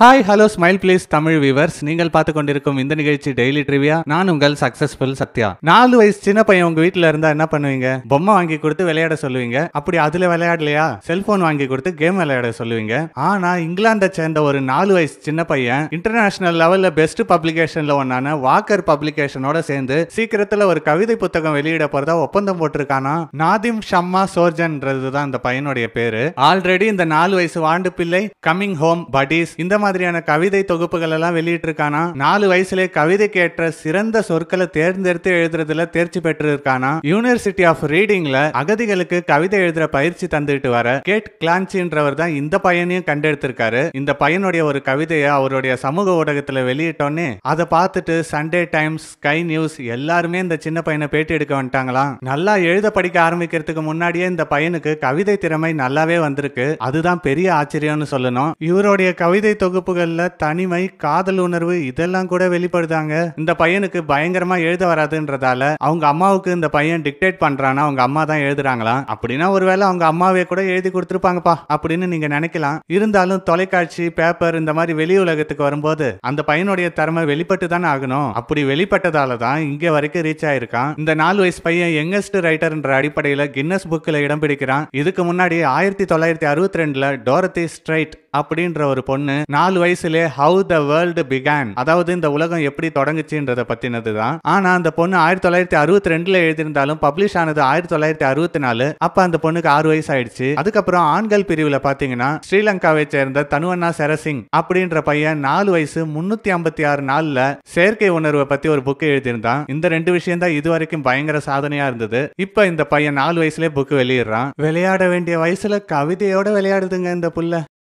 hi hello smile please Tamil viewers நீங்கள் பார்த்து கொண்டிருக்கும் இந்த நிகழ்ச்சி டெய்லி ட்ரிவியா நான் உங்கள் சக்சஸ்ஃபுல் சத்யா நாலு வயசு சின்ன பையன் உங்க வீட்டில் இருந்தா என்ன பண்ணுவீங்க பொம்மை வாங்கி கொடுத்து விளையாட சொல்லுவீங்க அப்படி அதுல விளையாடலையா செல்போன் வாங்கி கொடுத்து கேம் விளையாட சொல்லுவீங்க ஆனா இங்கிலாந்தை சேர்ந்த ஒரு நாலு வயசு சின்ன பையன் இன்டர்நேஷனல் லெவல்ல பெஸ்ட் பப்ளிகேஷன்ல ஒன்னான வாக்கர் பப்ளிகேஷனோட சேர்ந்து சீக்கிரத்துல ஒரு கவிதை புத்தகம் வெளியிட போறதா ஒப்பந்தம் போட்டிருக்கானா நாதிம் ஷம்மா சோர்ஜன்றதுதான் தான் அந்த பையனுடைய பேரு ஆல்ரெடி இந்த நாலு வயசு வாண்டு பிள்ளை கமிங் ஹோம் படிஸ் இந்த மாதிரியான கவிதை தொகுப்புகள் எல்லாம் வெளியிட்டிருக்கானா நாலு வயசுல கவிதைக்கு ஏற்ற சிறந்த சொற்களை தேர்ந்தெடுத்து எழுதுறதுல தேர்ச்சி பெற்றிருக்கானா யூனிவர்சிட்டி ஆஃப் ரீடிங்ல அகதிகளுக்கு கவிதை எழுதுற பயிற்சி தந்துட்டு வர கேட் கிளான்சின்றவர் தான் இந்த பையனையும் கண்டெடுத்திருக்காரு இந்த பையனுடைய ஒரு கவிதையை அவருடைய சமூக ஊடகத்துல வெளியிட்டோன்னே அதை பார்த்துட்டு சண்டே டைம்ஸ் ஸ்கை நியூஸ் எல்லாருமே இந்த சின்ன பையனை பேட்டி எடுக்க வந்துட்டாங்களா நல்லா எழுத படிக்க ஆரம்பிக்கிறதுக்கு முன்னாடியே இந்த பையனுக்கு கவிதை திறமை நல்லாவே வந்திருக்கு அதுதான் பெரிய ஆச்சரியம்னு சொல்லணும் இவருடைய கவிதை தொகு தொகுப்புகள்ல தனிமை காதல் உணர்வு இதெல்லாம் கூட வெளிப்படுதாங்க இந்த பையனுக்கு பயங்கரமா எழுத வராதுன்றதால அவங்க அம்மாவுக்கு இந்த பையன் டிக்டேட் பண்றானா அவங்க அம்மா தான் எழுதுறாங்களா அப்படின்னா ஒருவேளை அவங்க அம்மாவே கூட எழுதி கொடுத்துருப்பாங்கப்பா அப்படின்னு நீங்க நினைக்கலாம் இருந்தாலும் தொலைக்காட்சி பேப்பர் இந்த மாதிரி வெளி உலகத்துக்கு வரும்போது அந்த பையனுடைய திறமை வெளிப்பட்டு தானே ஆகணும் அப்படி வெளிப்பட்டதால தான் இங்க வரைக்கும் ரீச் ஆயிருக்கான் இந்த நாலு வயசு பையன் யங்கஸ்ட் ரைட்டர்ன்ற அடிப்படையில் கின்னஸ் புக்கில் இடம் பிடிக்கிறான் இதுக்கு முன்னாடி ஆயிரத்தி தொள்ளாயிரத்தி அறுபத்தி ரெண்டுல டோரத்தி ஸ்ட்ரைட் அப்படின்ற ஒரு பொண்ணு நாலு வயசுல ஹவு த வேர்ல்டு பிகான் அதாவது இந்த உலகம் எப்படி தொடங்குச்சுன்றத பத்தினது தான் ஆனா அந்த பொண்ணு ஆயிரத்தி தொள்ளாயிரத்தி அறுபத்தி ரெண்டுல எழுதியிருந்தாலும் பப்ளிஷ் ஆனது ஆயிரத்தி தொள்ளாயிரத்தி அறுபத்தி நாலு அப்ப அந்த பொண்ணுக்கு ஆறு வயசு ஆயிடுச்சு அதுக்கப்புறம் ஆண்கள் பிரிவுல பாத்தீங்கன்னா ஸ்ரீலங்காவை சேர்ந்த தனுவண்ணா சரசிங் அப்படின்ற பையன் நாலு வயசு முன்னூத்தி ஐம்பத்தி ஆறு நாள்ல செயற்கை உணர்வை பத்தி ஒரு புக் எழுதியிருந்தான் இந்த ரெண்டு விஷயம் தான் இது வரைக்கும் பயங்கர சாதனையா இருந்தது இப்ப இந்த பையன் நாலு வயசுலேயே புக் வெளியிடுறான் விளையாட வேண்டிய வயசுல கவிதையோட விளையாடுதுங்க இந்த புள்ள